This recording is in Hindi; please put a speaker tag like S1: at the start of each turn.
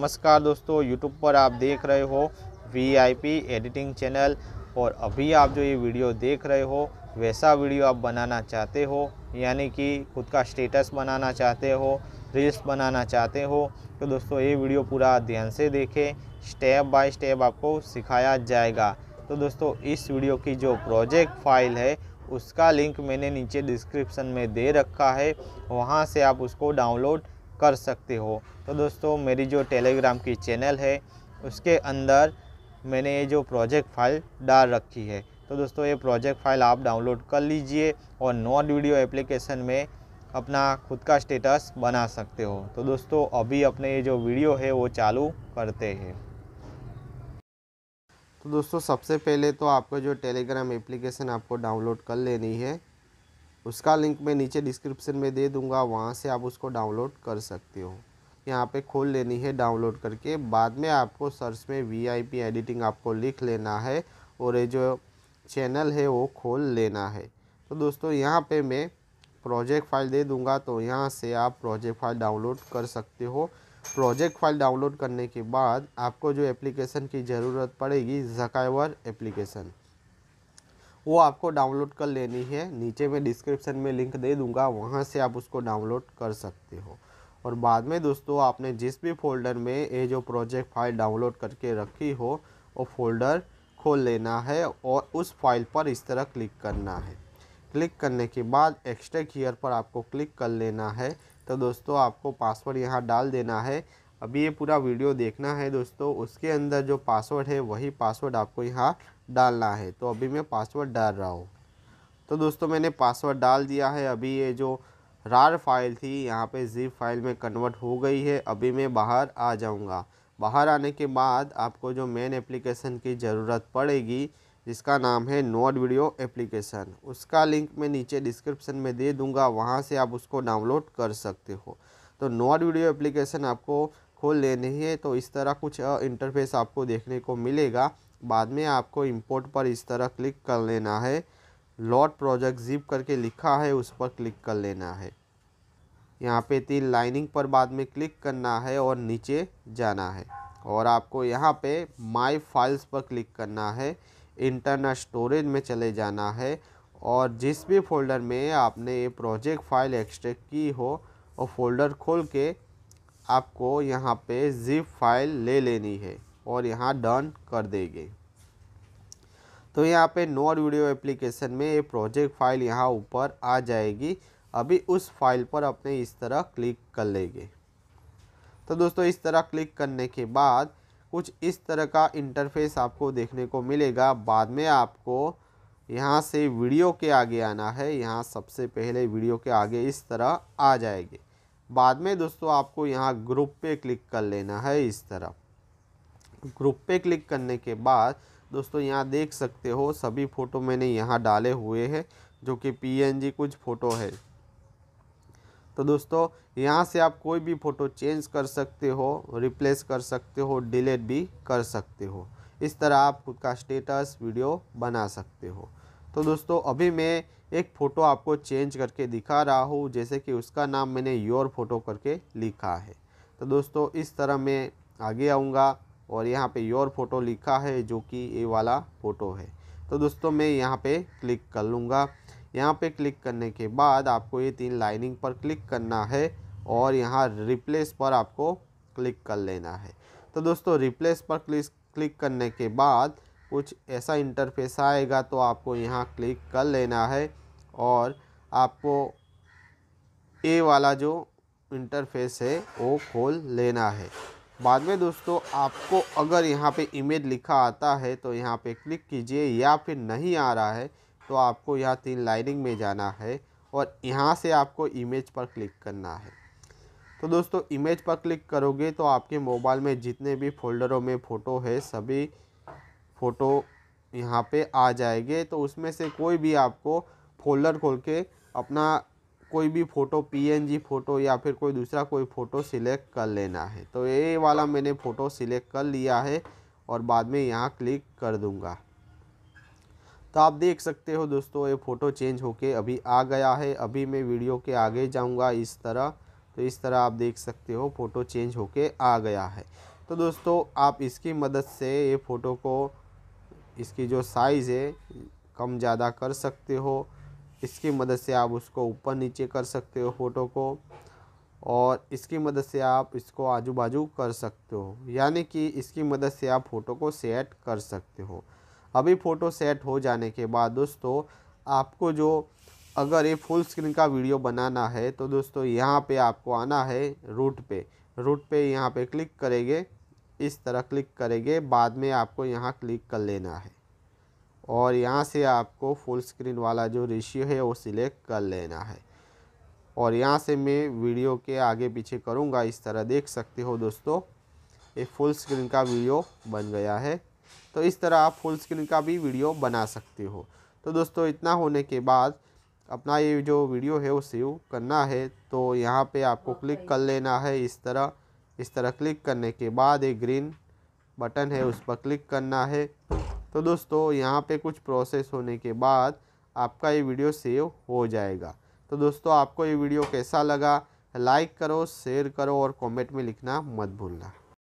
S1: नमस्कार दोस्तों यूट्यूब पर आप देख रहे हो वीआईपी एडिटिंग चैनल और अभी आप जो ये वीडियो देख रहे हो वैसा वीडियो आप बनाना चाहते हो यानी कि खुद का स्टेटस बनाना चाहते हो रील्स बनाना चाहते हो तो दोस्तों ये वीडियो पूरा ध्यान से देखें स्टेप बाय स्टेप आपको सिखाया जाएगा तो दोस्तों इस वीडियो की जो प्रोजेक्ट फाइल है उसका लिंक मैंने नीचे डिस्क्रिप्शन में दे रखा है वहाँ से आप उसको डाउनलोड कर सकते हो तो दोस्तों मेरी जो टेलीग्राम की चैनल है उसके अंदर मैंने ये जो प्रोजेक्ट फाइल डाल रखी है तो दोस्तों ये प्रोजेक्ट फाइल आप डाउनलोड कर लीजिए और नॉन वीडियो एप्लीकेशन में अपना खुद का स्टेटस बना सकते हो तो दोस्तों अभी अपने ये जो वीडियो है वो चालू करते हैं तो दोस्तों सबसे पहले तो आपको जो टेलीग्राम एप्लीकेशन आपको डाउनलोड कर लेनी है उसका लिंक मैं नीचे डिस्क्रिप्शन में दे दूंगा वहाँ से आप उसको डाउनलोड कर सकते हो यहाँ पे खोल लेनी है डाउनलोड करके बाद में आपको सर्च में वीआईपी एडिटिंग आपको लिख लेना है और ये जो चैनल है वो खोल लेना है तो दोस्तों यहाँ पे मैं प्रोजेक्ट फाइल दे दूँगा तो यहाँ से आप प्रोजेक्ट फाइल डाउनलोड कर सकते हो प्रोजेक्ट फाइल डाउनलोड करने के बाद आपको जो एप्लीकेशन की ज़रूरत पड़ेगी जकाइवर एप्लीकेशन वो आपको डाउनलोड कर लेनी है नीचे मैं डिस्क्रिप्शन में लिंक दे दूंगा वहाँ से आप उसको डाउनलोड कर सकते हो और बाद में दोस्तों आपने जिस भी फोल्डर में ये जो प्रोजेक्ट फाइल डाउनलोड करके रखी हो वो फोल्डर खोल लेना है और उस फाइल पर इस तरह क्लिक करना है क्लिक करने के बाद एक्स्ट्रा ईयर पर आपको क्लिक कर लेना है तो दोस्तों आपको पासवर्ड यहाँ डाल देना है अभी ये पूरा वीडियो देखना है दोस्तों उसके अंदर जो पासवर्ड है वही पासवर्ड आपको यहाँ डालना है तो अभी मैं पासवर्ड डाल रहा हूँ तो दोस्तों मैंने पासवर्ड डाल दिया है अभी ये जो रार फाइल थी यहाँ पे जीप फाइल में कन्वर्ट हो गई है अभी मैं बाहर आ जाऊँगा बाहर आने के बाद आपको जो मेन एप्लीकेशन की ज़रूरत पड़ेगी जिसका नाम है नोट वीडियो एप्लीकेशन उसका लिंक मैं नीचे डिस्क्रिप्शन में दे दूँगा वहाँ से आप उसको डाउनलोड कर सकते हो तो नोट वीडियो एप्लीकेशन आपको खोल लेने हैं तो इस तरह कुछ इंटरफेस आपको देखने को मिलेगा बाद में आपको इंपोर्ट पर इस तरह क्लिक कर लेना है लॉट प्रोजेक्ट जिप करके लिखा है उस पर क्लिक कर लेना है यहाँ पे तीन लाइनिंग पर बाद में क्लिक करना है और नीचे जाना है और आपको यहाँ पे माय फाइल्स पर क्लिक करना है इंटरनल स्टोरेज में चले जाना है और जिस भी फोल्डर में आपने ये प्रोजेक्ट फाइल एक्सट्रैक्ट की हो और फोल्डर खोल के आपको यहाँ पे ज़िप फाइल ले लेनी है और यहाँ डन कर देंगे तो यहाँ पे नोट वीडियो एप्लीकेशन में ये प्रोजेक्ट फाइल यहाँ ऊपर आ जाएगी अभी उस फाइल पर अपने इस तरह क्लिक कर लेंगे तो दोस्तों इस तरह क्लिक करने के बाद कुछ इस तरह का इंटरफेस आपको देखने को मिलेगा बाद में आपको यहाँ से वीडियो के आगे आना है यहाँ सबसे पहले वीडियो के आगे इस तरह आ जाएगी बाद में दोस्तों आपको यहाँ ग्रुप पे क्लिक कर लेना है इस तरह ग्रुप पे क्लिक करने के बाद दोस्तों यहाँ देख सकते हो सभी फ़ोटो मैंने यहाँ डाले हुए हैं जो कि पी कुछ फ़ोटो है तो दोस्तों यहाँ से आप कोई भी फ़ोटो चेंज कर सकते हो रिप्लेस कर सकते हो डिलीट भी कर सकते हो इस तरह आप खुद का स्टेटस वीडियो बना सकते हो तो दोस्तों अभी मैं एक फ़ोटो आपको चेंज करके दिखा रहा हूँ जैसे कि उसका नाम मैंने योर फोटो करके लिखा है तो दोस्तों इस तरह मैं आगे आऊँगा और यहाँ पे योर फोटो लिखा है जो कि ये वाला फ़ोटो है तो दोस्तों मैं यहाँ पे क्लिक कर लूँगा यहाँ पे क्लिक करने के बाद आपको ये तीन लाइनिंग पर क्लिक करना है और यहाँ रिप्लेस पर आपको क्लिक कर लेना है तो दोस्तों रिप्लेस पर क्लिक क्लिक करने के बाद कुछ ऐसा इंटरफेस आएगा तो आपको यहाँ क्लिक कर लेना है और आपको ए वाला जो इंटरफेस है वो खोल लेना है बाद में दोस्तों आपको अगर यहाँ पे इमेज लिखा आता है तो यहाँ पे क्लिक कीजिए या फिर नहीं आ रहा है तो आपको यहाँ तीन लाइनिंग में जाना है और यहाँ से आपको इमेज पर क्लिक करना है तो दोस्तों इमेज पर क्लिक करोगे तो आपके मोबाइल में जितने भी फोल्डरों में फ़ोटो है सभी फ़ोटो यहाँ पे आ जाएंगे तो उसमें से कोई भी आपको फोल्डर खोल के अपना कोई भी फ़ोटो पीएनजी फ़ोटो या फिर कोई दूसरा कोई फ़ोटो सिलेक्ट कर लेना है तो ये वाला मैंने फ़ोटो सिलेक्ट कर लिया है और बाद में यहाँ क्लिक कर दूँगा तो आप देख सकते हो दोस्तों ये फ़ोटो चेंज होके अभी आ गया है अभी मैं वीडियो के आगे जाऊँगा इस तरह तो इस तरह आप देख सकते हो फ़ोटो चेंज होके आ गया है तो दोस्तों आप इसकी मदद से ये फ़ोटो को इसकी जो साइज़ है कम ज़्यादा कर सकते हो इसकी मदद से आप उसको ऊपर नीचे कर सकते हो फ़ोटो को और इसकी मदद से आप इसको आजू बाजू कर सकते हो यानी कि इसकी मदद से आप फ़ोटो को सेट कर सकते हो अभी फ़ोटो सेट हो जाने के बाद दोस्तों आपको जो अगर ये फुल स्क्रीन का वीडियो बनाना है तो दोस्तों यहाँ पे आपको आना है रूट पे रूट पे यहाँ पे क्लिक करेंगे इस तरह क्लिक करेंगे बाद में आपको यहाँ क्लिक कर लेना है और यहाँ से आपको फुल स्क्रीन वाला जो रेशियो है वो सिलेक्ट कर लेना है और यहाँ से मैं वीडियो के आगे पीछे करूँगा इस तरह देख सकते हो दोस्तों ये फुल स्क्रीन का वीडियो बन गया है तो इस तरह आप फुल स्क्रीन का भी वीडियो बना सकते हो तो दोस्तों इतना होने के बाद अपना ये जो वीडियो है वो सेव करना है तो यहाँ पे आपको क्लिक हाँ, कर लेना है इस तरह इस तरह क्लिक करने के बाद एक ग्रीन बटन है उस पर क्लिक करना है तो दोस्तों यहाँ पे कुछ प्रोसेस होने के बाद आपका ये वीडियो सेव हो जाएगा तो दोस्तों आपको ये वीडियो कैसा लगा लाइक करो शेयर करो और कमेंट में लिखना मत भूलना